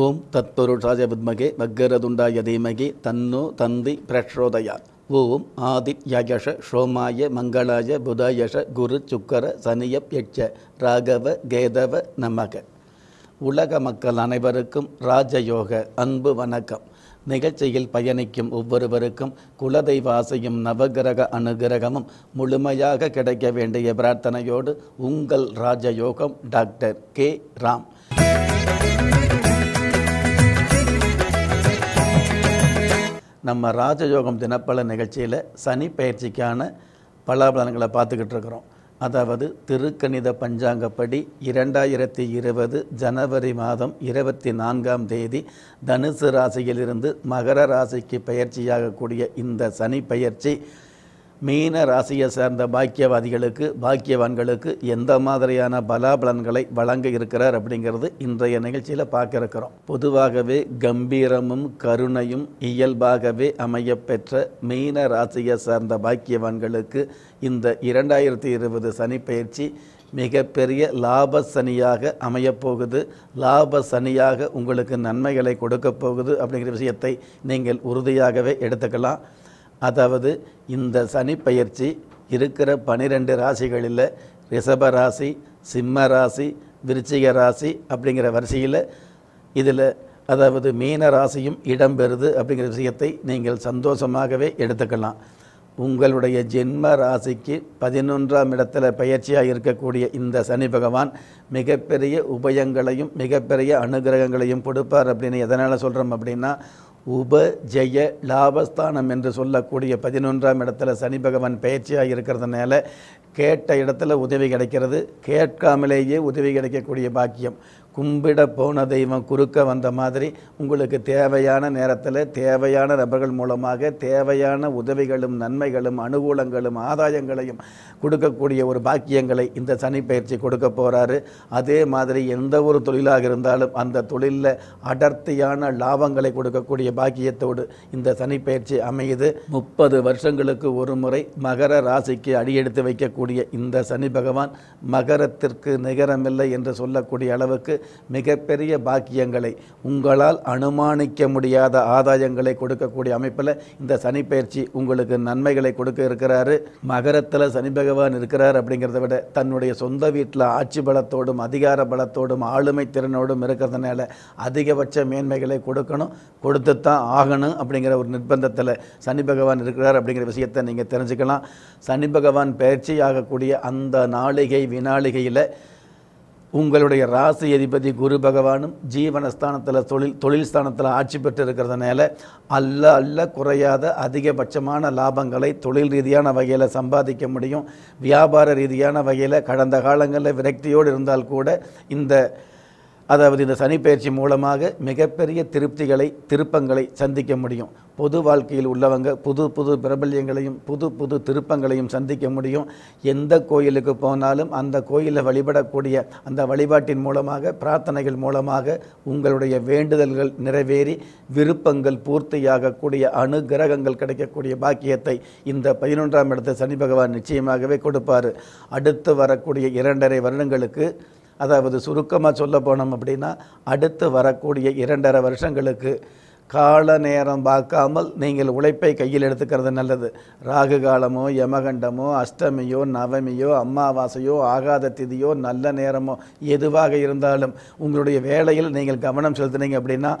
ஓம் தத்பொருஷாய வித்மகே வக்கரதுண்டாய தீமகி தன்னோ தந்தி பிரக்ஷோதயா ஓம் ஆதி ஆதித்யயஷ ஷோமாய மங்களாய புதயஷ குரு சுக்கர சனியப் யட்ச ராகவ கேதவ நமக உலக மக்கள் அனைவருக்கும் ராஜயோக அன்பு வணக்கம் நிகழ்ச்சியில் பயணிக்கும் ஒவ்வொருவருக்கும் குலதெய்வாசையும் ஆசையும் நவகிரக அனுகிரகமும் முழுமையாக கிடைக்க வேண்டிய பிரார்த்தனையோடு உங்கள் ராஜயோகம் டாக்டர் கே ராம் நம்ம ராஜயோகம் தினப்பல நிகழ்ச்சியில் சனி பயிற்சிக்கான பலாபலன்களை பார்த்துக்கிட்டு இருக்கிறோம் அதாவது திருக்கணித பஞ்சாங்கப்படி இரண்டாயிரத்தி இருபது ஜனவரி மாதம் இருபத்தி நான்காம் தேதி தனுசு ராசியிலிருந்து மகர ராசிக்கு பயிற்சியாகக்கூடிய இந்த சனி பயிற்சி மீன ராசியை சேர்ந்த பாக்கியவாதிகளுக்கு பாக்கியவான்களுக்கு எந்த மாதிரியான பலாபலன்களை வழங்க இருக்கிறார் அப்படிங்கிறது இன்றைய நிகழ்ச்சியில் பார்க்க இருக்கிறோம் பொதுவாகவே கம்பீரமும் கருணையும் இயல்பாகவே அமையப்பெற்ற மீன ராசியை சார்ந்த பாக்கியவான்களுக்கு இந்த இரண்டாயிரத்தி இருபது சனிப்பயிற்சி மிகப்பெரிய லாப சனியாக அமையப்போகுது லாப சனியாக உங்களுக்கு நன்மைகளை கொடுக்க போகுது அப்படிங்கிற விஷயத்தை நீங்கள் உறுதியாகவே எடுத்துக்கலாம் அதாவது இந்த சனி பயிற்சி இருக்கிற பனிரெண்டு ராசிகளில் ரிஷப ராசி சிம்ம ராசி விருச்சிக ராசி அப்படிங்கிற வரிசையில் இதில் அதாவது மீன ராசியும் இடம்பெறுது அப்படிங்கிற விஷயத்தை நீங்கள் சந்தோஷமாகவே எடுத்துக்கலாம் உங்களுடைய ஜென்ம ராசிக்கு பதினொன்றாம் இடத்துல பயிற்சியாக இருக்கக்கூடிய இந்த சனி பகவான் மிகப்பெரிய உபயங்களையும் மிகப்பெரிய அனுகிரகங்களையும் கொடுப்பார் அப்படின்னு எதனால் சொல்கிறோம் அப்படின்னா உப ஜெய லாபஸ்தானம் என்று சொல்லக்கூடிய பதினொன்றாம் இடத்துல சனி பகவான் பயிற்சியாக இருக்கிறதுனால கேட்ட இடத்துல உதவி கிடைக்கிறது கேட்காமலேயே உதவி கிடைக்கக்கூடிய பாக்கியம் கும்பிட போன தெய்வம் குறுக்க வந்த மாதிரி உங்களுக்கு தேவையான நேரத்தில் தேவையான நபர்கள் மூலமாக தேவையான உதவிகளும் நன்மைகளும் அனுகூலங்களும் ஆதாயங்களையும் கொடுக்கக்கூடிய ஒரு பாக்கியங்களை இந்த சனி பயிற்சி கொடுக்க போகிறாரு அதே மாதிரி எந்த ஒரு தொழிலாக இருந்தாலும் அந்த தொழிலில் அடர்த்தியான லாபங்களை கொடுக்கக்கூடிய பாக்கியத்தோடு இந்த சனி பயிற்சி அமையுது முப்பது வருஷங்களுக்கு ஒரு முறை மகர ராசிக்கு அடியெடுத்து வைக்கக்கூடிய இந்த சனி பகவான் மகரத்திற்கு நிகரமில்லை என்று சொல்லக்கூடிய அளவுக்கு மிகப்பெரிய பாக்கியங்களை உங்களால் அனுமானிக்க முடியாத ஆதாயங்களை கொடுக்கக்கூடிய அமைப்பில் இந்த சனி பயிற்சி உங்களுக்கு நன்மைகளை கொடுக்க இருக்கிறாரு மகரத்தில் சனி பகவான் இருக்கிறார் அப்படிங்கிறத விட தன்னுடைய சொந்த வீட்டில் ஆட்சி பலத்தோடும் அதிகார பலத்தோடும் ஆளுமை திறனோடும் இருக்கிறதுனால அதிகபட்ச மேன்மைகளை கொடுக்கணும் கொடுத்துத்தான் ஆகணும் அப்படிங்கிற ஒரு நிர்பந்தத்தில் சனி பகவான் இருக்கிறார் அப்படிங்கிற விஷயத்தை நீங்கள் தெரிஞ்சுக்கலாம் சனி பகவான் பயிற்சி ஆகக்கூடிய அந்த நாளிகை வினாளிகையில் உங்களுடைய ராசி அதிபதி குரு பகவானும் ஜீவனஸ்தானத்தில் தொழில் தொழில் ஸ்தானத்தில் ஆட்சி பெற்று இருக்கிறதுனால அல்ல அல்ல குறையாத அதிகபட்சமான லாபங்களை தொழில் ரீதியான வகையில் சம்பாதிக்க முடியும் வியாபார ரீதியான வகையில் கடந்த காலங்களில் விரக்தியோடு இருந்தால் கூட இந்த அதாவது இந்த சனிப்பயிற்சி மூலமாக மிகப்பெரிய திருப்திகளை திருப்பங்களை சந்திக்க முடியும் பொது வாழ்க்கையில் உள்ளவங்க புது புது பிரபல்யங்களையும் புது புது திருப்பங்களையும் சந்திக்க முடியும் எந்த கோயிலுக்கு போனாலும் அந்த கோயிலில் வழிபடக்கூடிய அந்த வழிபாட்டின் மூலமாக பிரார்த்தனைகள் மூலமாக உங்களுடைய வேண்டுதல்கள் நிறைவேறி விருப்பங்கள் பூர்த்தியாகக்கூடிய அனுகிரகங்கள் கிடைக்கக்கூடிய பாக்கியத்தை இந்த பதினொன்றாம் இடத்தை சனி பகவான் நிச்சயமாகவே கொடுப்பார் அடுத்து வரக்கூடிய இரண்டரை வருடங்களுக்கு அதாவது சுருக்கமாக சொல்ல போனோம் அப்படின்னா அடுத்து வரக்கூடிய இரண்டரை வருஷங்களுக்கு கால நேரம் பார்க்காமல் நீங்கள் உழைப்பை கையில் எடுத்துக்கிறது நல்லது ராகு காலமோ யமகண்டமோ அஷ்டமியோ நவமியோ அமாவாசையோ ஆகாத திதியோ நல்ல நேரமோ எதுவாக இருந்தாலும் உங்களுடைய வேலையில் நீங்கள் கவனம் செலுத்தினீங்க அப்படின்னா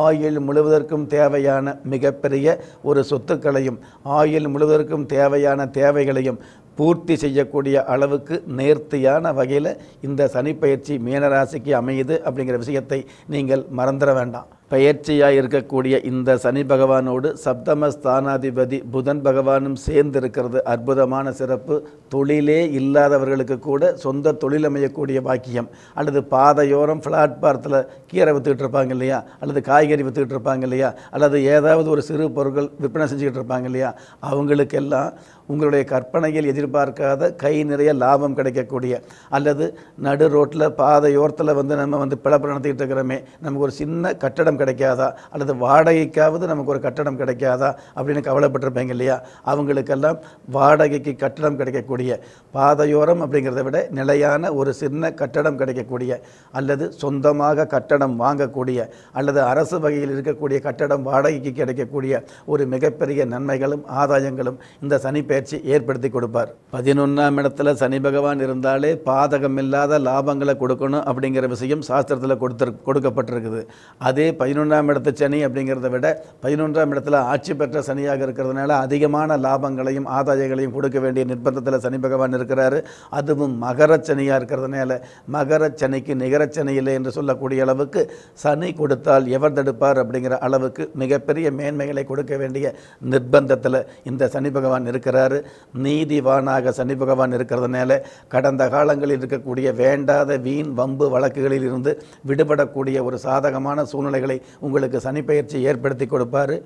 ஆயுள் முழுவதற்கும் தேவையான மிகப்பெரிய ஒரு சொத்துக்களையும் ஆயுள் முழுவதற்கும் தேவையான தேவைகளையும் பூர்த்தி செய்யக்கூடிய அளவுக்கு நேர்த்தியான வகையில் இந்த சனிப்பயிற்சி மீனராசிக்கு அமையுது அப்படிங்கிற விஷயத்தை நீங்கள் மறந்துட வேண்டாம் பயிற்சியாக இருக்கக்கூடிய இந்த சனி பகவானோடு சப்தம ஸ்தானாதிபதி புதன் பகவானும் சேர்ந்து இருக்கிறது அற்புதமான சிறப்பு தொழிலே இல்லாதவர்களுக்கு கூட சொந்த தொழில் அமையக்கூடிய பாக்கியம் அல்லது பாதையோரம் பார்த்தில் கீரை வித்துக்கிட்டு இருப்பாங்க இல்லையா அல்லது காய்கறி விற்றுக்கிட்டு இருப்பாங்க இல்லையா அல்லது ஏதாவது ஒரு சிறு பொருட்கள் விற்பனை செஞ்சுக்கிட்டு இருப்பாங்க இல்லையா அவங்களுக்கெல்லாம் உங்களுடைய கற்பனையில் எதிர்பார்க்காத கை நிறைய லாபம் கிடைக்கக்கூடிய அல்லது நடு ரோட்டில் பாதையோரத்தில் வந்து நம்ம வந்து பிளப்பு நடத்திக்கிட்டு இருக்கிறோமே நமக்கு ஒரு சின்ன கட்டடம் கிடைக்காதா அல்லது வாடகைக்காவது நமக்கு ஒரு கட்டடம் கிடைக்காதா அப்படின்னு கவலைப்பட்டிருப்பேங்க இல்லையா அவங்களுக்கெல்லாம் வாடகைக்கு கட்டடம் கிடைக்கக்கூடிய பாதையோரம் அப்படிங்கிறத விட நிலையான ஒரு சின்ன கட்டடம் கிடைக்கக்கூடிய அல்லது சொந்தமாக கட்டடம் வாங்கக்கூடிய அல்லது அரசு வகையில் இருக்கக்கூடிய கட்டடம் வாடகைக்கு கிடைக்கக்கூடிய ஒரு மிகப்பெரிய நன்மைகளும் ஆதாயங்களும் இந்த சனிப்பெயர் பயிற்சி ஏற்படுத்தி கொடுப்பார் பதினொன்றாம் இடத்துல சனி பகவான் இருந்தாலே பாதகம் இல்லாத லாபங்களை கொடுக்கணும் அப்படிங்கிற விஷயம் சாஸ்திரத்தில் கொடுத்து கொடுக்கப்பட்டிருக்குது அதே பதினொன்றாம் இடத்து சனி அப்படிங்கிறத விட பதினொன்றாம் இடத்துல ஆட்சி பெற்ற சனியாக இருக்கிறதுனால அதிகமான லாபங்களையும் ஆதாயங்களையும் கொடுக்க வேண்டிய நிர்பந்தத்தில் சனி பகவான் இருக்கிறாரு அதுவும் மகர சனியாக இருக்கிறதுனால மகர சனிக்கு நிகர சனி இல்லை என்று சொல்லக்கூடிய அளவுக்கு சனி கொடுத்தால் எவர் தடுப்பார் அப்படிங்கிற அளவுக்கு மிகப்பெரிய மேன்மைகளை கொடுக்க வேண்டிய நிர்பந்தத்தில் இந்த சனி பகவான் இருக்கிறார் இருக்கிறார் நீதிவானாக சனி பகவான் இருக்கிறதுனால கடந்த காலங்களில் இருக்கக்கூடிய வேண்டாத வீண் வம்பு வழக்குகளில் இருந்து விடுபடக்கூடிய ஒரு சாதகமான சூழ்நிலைகளை உங்களுக்கு சனிப்பயிற்சி ஏற்படுத்தி கொடுப்பார்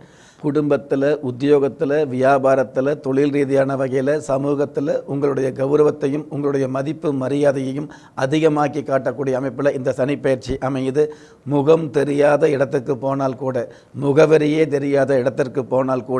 குடும்பத்தில் உத்தியோகத்தில் வியாபாரத்தில் தொழில் ரீதியான வகையில் சமூகத்தில் உங்களுடைய கௌரவத்தையும் உங்களுடைய மதிப்பு மரியாதையையும் அதிகமாக்கி காட்டக்கூடிய அமைப்பில் இந்த சனிப்பயிற்சி அமையுது முகம் தெரியாத இடத்துக்கு போனால் கூட முகவரியே தெரியாத இடத்திற்கு போனால் கூட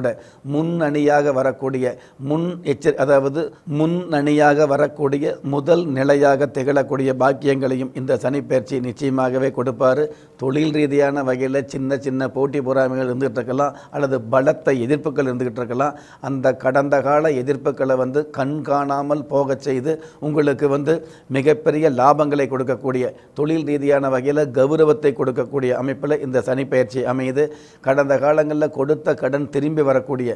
முன் அணியாக வரக்கூடிய முன் எச்சரி அதாவது முன் அணியாக வரக்கூடிய முதல் நிலையாக திகழக்கூடிய பாக்கியங்களையும் இந்த சனிப்பயிற்சி நிச்சயமாகவே கொடுப்பார் தொழில் ரீதியான வகையில் சின்ன சின்ன போட்டி பொறாமைகள் இருந்துகிட்டு இருக்கலாம் அல்லது அல்லது பலத்த எதிர்ப்புகள் இருந்துக்கிட்டு இருக்கலாம் அந்த கடந்த கால எதிர்ப்புகளை வந்து கண் காணாமல் போகச் செய்து உங்களுக்கு வந்து மிகப்பெரிய லாபங்களை கொடுக்கக்கூடிய தொழில் ரீதியான வகையில் கௌரவத்தை கொடுக்கக்கூடிய அமைப்பில் இந்த சனிப்பயிற்சி அமையுது கடந்த காலங்களில் கொடுத்த கடன் திரும்பி வரக்கூடிய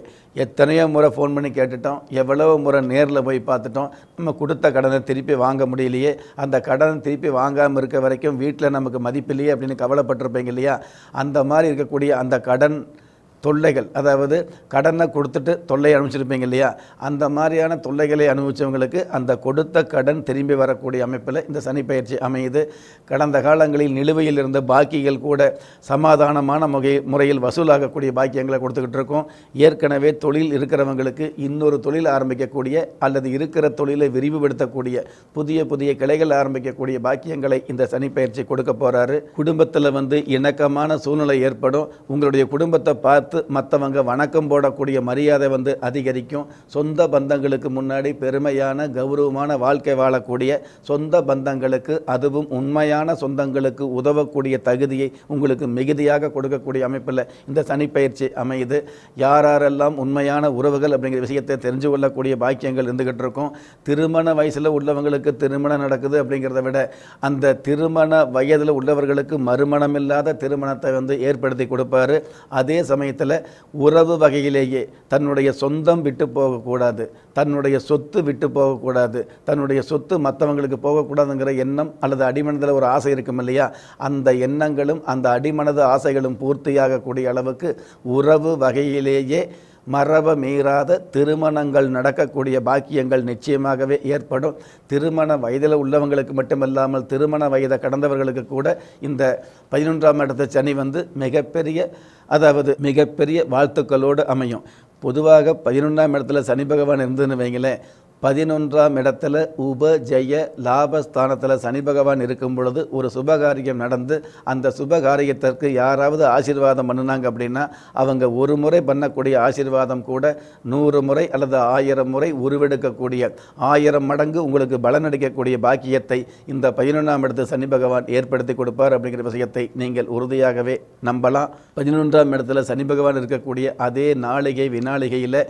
எத்தனையோ முறை ஃபோன் பண்ணி கேட்டுட்டோம் எவ்வளவு முறை நேரில் போய் பார்த்துட்டோம் நம்ம கொடுத்த கடனை திருப்பி வாங்க முடியலையே அந்த கடன் திருப்பி வாங்காமல் இருக்க வரைக்கும் வீட்டில் நமக்கு மதிப்பில்லையே அப்படின்னு கவலைப்பட்டிருப்பீங்க இல்லையா அந்த மாதிரி இருக்கக்கூடிய அந்த கடன் தொல்லைகள் அதாவது கடனை கொடுத்துட்டு தொல்லை அனுப்பிச்சிருப்பீங்க இல்லையா அந்த மாதிரியான தொல்லைகளை அனுபவிச்சவங்களுக்கு அந்த கொடுத்த கடன் திரும்பி வரக்கூடிய அமைப்பில் இந்த சனி பயிற்சி அமையுது கடந்த காலங்களில் நிலுவையில் இருந்த பாக்கிகள் கூட சமாதானமான முகை முறையில் வசூலாகக்கூடிய பாக்கியங்களை கொடுத்துக்கிட்டு இருக்கோம் ஏற்கனவே தொழில் இருக்கிறவங்களுக்கு இன்னொரு தொழில் ஆரம்பிக்கக்கூடிய அல்லது இருக்கிற தொழிலை விரிவுபடுத்தக்கூடிய புதிய புதிய கிளைகள் ஆரம்பிக்கக்கூடிய பாக்கியங்களை இந்த சனி பயிற்சி கொடுக்க போகிறாரு குடும்பத்தில் வந்து இணக்கமான சூழ்நிலை ஏற்படும் உங்களுடைய குடும்பத்தை பார்த்து பார்த்து மற்றவங்க வணக்கம் போடக்கூடிய மரியாதை வந்து அதிகரிக்கும் சொந்த பந்தங்களுக்கு முன்னாடி பெருமையான கௌரவமான வாழ்க்கை வாழக்கூடிய சொந்த பந்தங்களுக்கு அதுவும் உண்மையான சொந்தங்களுக்கு உதவக்கூடிய தகுதியை உங்களுக்கு மிகுதியாக கொடுக்கக்கூடிய அமைப்பில் இந்த சனிப்பயிற்சி அமையுது யாரெல்லாம் உண்மையான உறவுகள் அப்படிங்கிற விஷயத்தை தெரிஞ்சு கொள்ளக்கூடிய பாக்கியங்கள் இருந்துகிட்டு இருக்கும் திருமண வயசில் உள்ளவங்களுக்கு திருமணம் நடக்குது அப்படிங்கிறத விட அந்த திருமண வயதில் உள்ளவர்களுக்கு மறுமணம் இல்லாத திருமணத்தை வந்து ஏற்படுத்தி கொடுப்பாரு அதே சமயத்தில் சமயத்தில் உறவு வகையிலேயே தன்னுடைய சொந்தம் விட்டு போகக்கூடாது தன்னுடைய சொத்து விட்டு போகக்கூடாது தன்னுடைய சொத்து மற்றவங்களுக்கு போகக்கூடாதுங்கிற எண்ணம் அல்லது அடிமனதில் ஒரு ஆசை இருக்கும் இல்லையா அந்த எண்ணங்களும் அந்த அடிமனது ஆசைகளும் பூர்த்தியாகக்கூடிய அளவுக்கு உறவு வகையிலேயே மரப மீறாத திருமணங்கள் நடக்கக்கூடிய பாக்கியங்கள் நிச்சயமாகவே ஏற்படும் திருமண வயதில் உள்ளவங்களுக்கு மட்டுமல்லாமல் திருமண வயதை கடந்தவர்களுக்கு கூட இந்த பதினொன்றாம் இடத்த சனி வந்து மிகப்பெரிய அதாவது மிகப்பெரிய வாழ்த்துக்களோடு அமையும் பொதுவாக பதினொன்றாம் இடத்துல சனி பகவான் இருந்துன்னு வைங்களேன் பதினொன்றாம் இடத்துல உப ஜெய லாபஸ்தானத்தில் சனி பகவான் இருக்கும் பொழுது ஒரு சுபகாரியம் நடந்து அந்த சுபகாரியத்திற்கு யாராவது ஆசீர்வாதம் பண்ணினாங்க அப்படின்னா அவங்க ஒரு முறை பண்ணக்கூடிய ஆசீர்வாதம் கூட நூறு முறை அல்லது ஆயிரம் முறை உருவெடுக்கக்கூடிய ஆயிரம் மடங்கு உங்களுக்கு பலனடிக்கக்கூடிய பாக்கியத்தை இந்த பதினொன்றாம் இடத்துல சனி பகவான் ஏற்படுத்தி கொடுப்பார் அப்படிங்கிற விஷயத்தை நீங்கள் உறுதியாகவே நம்பலாம் பதினொன்றாம் இடத்துல சனி பகவான் இருக்கக்கூடிய அதே நாளிகை வினாளிகையில்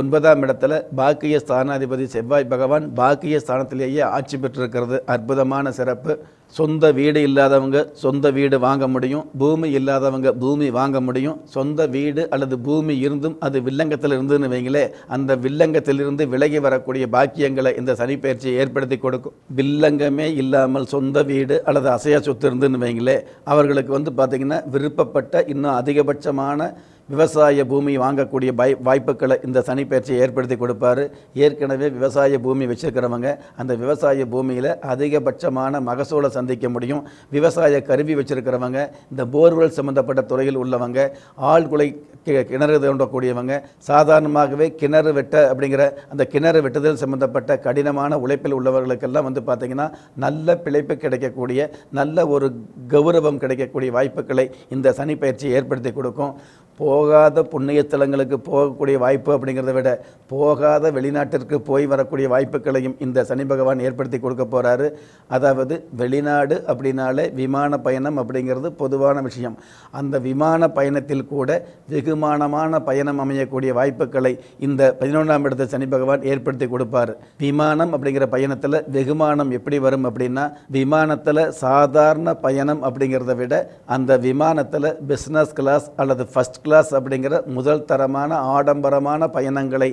ஒன்பதாம் இடத்துல பாக்கிய ஸ்தானாதிபதி செவ்வாய் பகவான் பாக்கிய ஸ்தானத்திலேயே ஆட்சி பெற்றிருக்கிறது அற்புதமான சிறப்பு சொந்த வீடு இல்லாதவங்க சொந்த வீடு வாங்க முடியும் பூமி இல்லாதவங்க பூமி வாங்க முடியும் சொந்த வீடு அல்லது பூமி இருந்தும் அது வில்லங்கத்தில் இருந்துன்னு வைங்களே அந்த வில்லங்கத்திலிருந்து விலகி வரக்கூடிய பாக்கியங்களை இந்த சனிப்பயிற்சி ஏற்படுத்தி கொடுக்கும் வில்லங்கமே இல்லாமல் சொந்த வீடு அல்லது அசையா சொத்து இருந்துன்னு வைங்களே அவர்களுக்கு வந்து பார்த்திங்கன்னா விருப்பப்பட்ட இன்னும் அதிகபட்சமான விவசாய பூமி வாங்கக்கூடிய பை வாய்ப்புகளை இந்த சனிப்பயிற்சியை ஏற்படுத்தி கொடுப்பார் ஏற்கனவே விவசாய பூமி வச்சுருக்கிறவங்க அந்த விவசாய பூமியில் அதிகபட்சமான மகசூலை சந்திக்க முடியும் விவசாய கருவி வச்சுருக்கிறவங்க இந்த போர்வெல் சம்மந்தப்பட்ட துறையில் உள்ளவங்க ஆழ்குலை கிணறு தோண்டக்கூடியவங்க சாதாரணமாகவே கிணறு வெட்ட அப்படிங்கிற அந்த கிணறு வெட்டுதல் சம்மந்தப்பட்ட கடினமான உழைப்பில் உள்ளவர்களுக்கெல்லாம் வந்து பார்த்திங்கன்னா நல்ல பிழைப்பு கிடைக்கக்கூடிய நல்ல ஒரு கௌரவம் கிடைக்கக்கூடிய வாய்ப்புகளை இந்த சனிப்பயிற்சி ஏற்படுத்தி கொடுக்கும் போ போகாத புண்ணியத்தலங்களுக்கு போகக்கூடிய வாய்ப்பு அப்படிங்கிறத விட போகாத வெளிநாட்டிற்கு போய் வரக்கூடிய வாய்ப்புகளையும் இந்த சனி பகவான் ஏற்படுத்தி கொடுக்க போகிறாரு அதாவது வெளிநாடு அப்படின்னாலே விமான பயணம் அப்படிங்கிறது பொதுவான விஷயம் அந்த விமான பயணத்தில் கூட வெகுமானமான பயணம் அமையக்கூடிய வாய்ப்புகளை இந்த பதினொன்றாம் இடத்த சனி பகவான் ஏற்படுத்தி கொடுப்பார் விமானம் அப்படிங்கிற பயணத்தில் வெகுமானம் எப்படி வரும் அப்படின்னா விமானத்தில் சாதாரண பயணம் அப்படிங்கிறத விட அந்த விமானத்தில் பிஸ்னஸ் கிளாஸ் அல்லது ஃபஸ்ட் கிளாஸ் கிளாஸ் அப்படிங்கிற முதல் தரமான ஆடம்பரமான பயணங்களை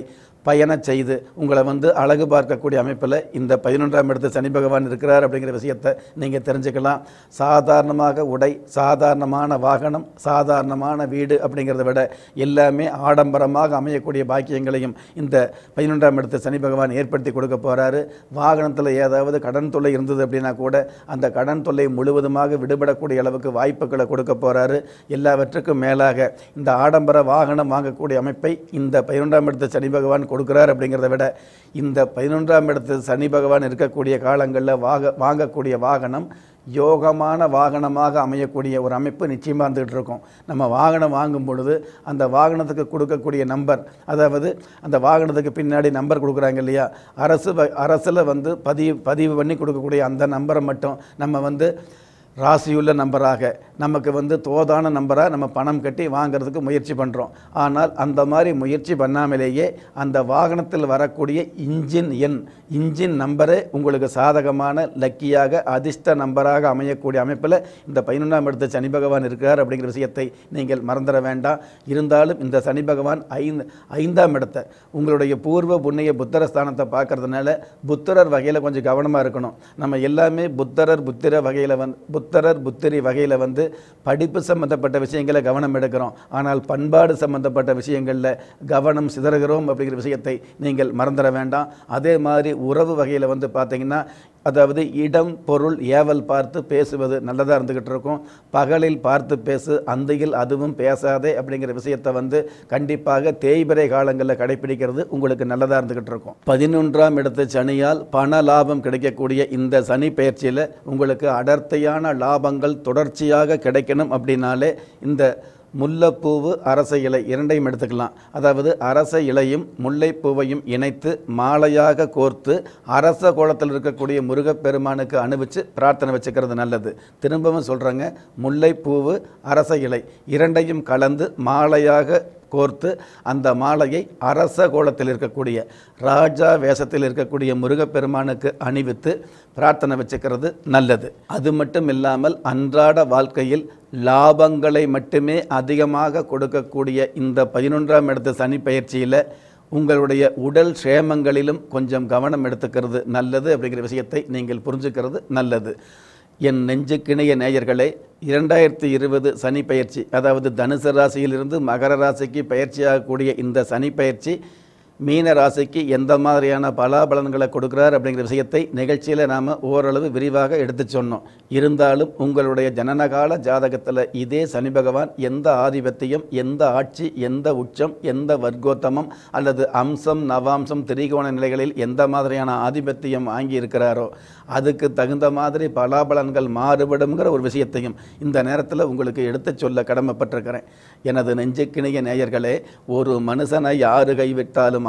பயணச் செய்து உங்களை வந்து அழகு பார்க்கக்கூடிய அமைப்பில் இந்த பதினொன்றாம் இடத்து சனி பகவான் இருக்கிறார் அப்படிங்கிற விஷயத்தை நீங்கள் தெரிஞ்சுக்கலாம் சாதாரணமாக உடை சாதாரணமான வாகனம் சாதாரணமான வீடு அப்படிங்கிறத விட எல்லாமே ஆடம்பரமாக அமையக்கூடிய பாக்கியங்களையும் இந்த பதினொன்றாம் இடத்து சனி பகவான் ஏற்படுத்தி கொடுக்க போகிறாரு வாகனத்தில் ஏதாவது கடன் தொல்லை இருந்தது அப்படின்னா கூட அந்த கடன் தொல்லை முழுவதுமாக விடுபடக்கூடிய அளவுக்கு வாய்ப்புகளை கொடுக்க போகிறாரு எல்லாவற்றுக்கும் மேலாக இந்த ஆடம்பர வாகனம் வாங்கக்கூடிய அமைப்பை இந்த பதினொன்றாம் இடத்து சனி பகவான் கொடுக்குறார் அப்படிங்கிறத விட இந்த பதினொன்றாம் இடத்து சனி பகவான் இருக்கக்கூடிய காலங்களில் வாக வாங்கக்கூடிய வாகனம் யோகமான வாகனமாக அமையக்கூடிய ஒரு அமைப்பு நிச்சயமாக இருந்துகிட்டு இருக்கும் நம்ம வாகனம் வாங்கும் பொழுது அந்த வாகனத்துக்கு கொடுக்கக்கூடிய நம்பர் அதாவது அந்த வாகனத்துக்கு பின்னாடி நம்பர் கொடுக்குறாங்க இல்லையா அரசு அரசில் வந்து பதிவு பதிவு பண்ணி கொடுக்கக்கூடிய அந்த நம்பரை மட்டும் நம்ம வந்து ராசியுள்ள நம்பராக நமக்கு வந்து தோதான நம்பராக நம்ம பணம் கட்டி வாங்கிறதுக்கு முயற்சி பண்ணுறோம் ஆனால் அந்த மாதிரி முயற்சி பண்ணாமலேயே அந்த வாகனத்தில் வரக்கூடிய இன்ஜின் எண் இன்ஜின் நம்பரே உங்களுக்கு சாதகமான லக்கியாக அதிர்ஷ்ட நம்பராக அமையக்கூடிய அமைப்பில் இந்த பதினொன்றாம் இடத்த சனி பகவான் இருக்கிறார் அப்படிங்கிற விஷயத்தை நீங்கள் மறந்துட வேண்டாம் இருந்தாலும் இந்த சனி பகவான் ஐந்து ஐந்தாம் இடத்தை உங்களுடைய பூர்வ புண்ணிய புத்தர ஸ்தானத்தை பார்க்குறதுனால புத்தரர் வகையில் கொஞ்சம் கவனமாக இருக்கணும் நம்ம எல்லாமே புத்தரர் புத்திர வகையில் வந்து புத்தரர் புத்திரி வகையில் வந்து படிப்பு சம்மந்தப்பட்ட விஷயங்களை கவனம் எடுக்கிறோம் ஆனால் பண்பாடு சம்மந்தப்பட்ட விஷயங்களில் கவனம் சிதறுகிறோம் அப்படிங்கிற விஷயத்தை நீங்கள் மறந்துட வேண்டாம் அதே மாதிரி உறவு வகையில் வந்து பார்த்திங்கன்னா அதாவது இடம் பொருள் ஏவல் பார்த்து பேசுவது நல்லதாக இருந்துக்கிட்டு இருக்கும் பகலில் பார்த்து பேசு அந்தையில் அதுவும் பேசாதே அப்படிங்கிற விஷயத்தை வந்து கண்டிப்பாக தேய்பிரை காலங்களில் கடைபிடிக்கிறது உங்களுக்கு நல்லதாக இருந்துக்கிட்டு இருக்கும் பதினொன்றாம் இடத்து சனியால் பண லாபம் கிடைக்கக்கூடிய இந்த சனி பயிற்சியில் உங்களுக்கு அடர்த்தையான லாபங்கள் தொடர்ச்சியாக கிடைக்கணும் அப்படின்னாலே இந்த முல்லைப்பூவு அரச இலை இரண்டையும் எடுத்துக்கலாம் அதாவது அரச இலையும் முல்லைப்பூவையும் இணைத்து மாலையாக கோர்த்து அரச கோலத்தில் இருக்கக்கூடிய முருகப்பெருமானுக்கு அனுபவித்து பிரார்த்தனை வச்சுக்கிறது நல்லது திரும்பவும் சொல்கிறாங்க முல்லைப்பூவு அரச இலை இரண்டையும் கலந்து மாலையாக கோர்த்து அந்த மாலையை அரச கோலத்தில் இருக்கக்கூடிய ராஜா வேஷத்தில் இருக்கக்கூடிய முருகப்பெருமானுக்கு அணிவித்து பிரார்த்தனை வச்சுக்கிறது நல்லது அது மட்டும் இல்லாமல் அன்றாட வாழ்க்கையில் லாபங்களை மட்டுமே அதிகமாக கொடுக்கக்கூடிய இந்த பதினொன்றாம் இடத்து சனி பயிற்சியில் உங்களுடைய உடல் சேமங்களிலும் கொஞ்சம் கவனம் எடுத்துக்கிறது நல்லது அப்படிங்கிற விஷயத்தை நீங்கள் புரிஞ்சுக்கிறது நல்லது என் நெஞ்சுக்கிணைய நேயர்களே இரண்டாயிரத்தி இருபது சனி பயிற்சி அதாவது தனுசு ராசியிலிருந்து மகர ராசிக்கு பயிற்சியாகக்கூடிய இந்த சனி பயிற்சி மீன ராசிக்கு எந்த மாதிரியான பலாபலன்களை கொடுக்குறார் அப்படிங்கிற விஷயத்தை நிகழ்ச்சியில் நாம் ஓரளவு விரிவாக எடுத்து சொன்னோம் இருந்தாலும் உங்களுடைய ஜனனகால ஜாதகத்தில் இதே சனி பகவான் எந்த ஆதிபத்தியம் எந்த ஆட்சி எந்த உச்சம் எந்த வர்க்கோத்தமம் அல்லது அம்சம் நவாம்சம் திரிகோண நிலைகளில் எந்த மாதிரியான ஆதிபத்தியம் வாங்கி இருக்கிறாரோ அதுக்கு தகுந்த மாதிரி பலாபலன்கள் மாறுபடும்ங்கிற ஒரு விஷயத்தையும் இந்த நேரத்தில் உங்களுக்கு எடுத்து சொல்ல கடமைப்பட்டிருக்கிறேன் எனது நெஞ்சுக்கிணிய நேயர்களே ஒரு மனுஷனை யாரு கைவிட்டாலும்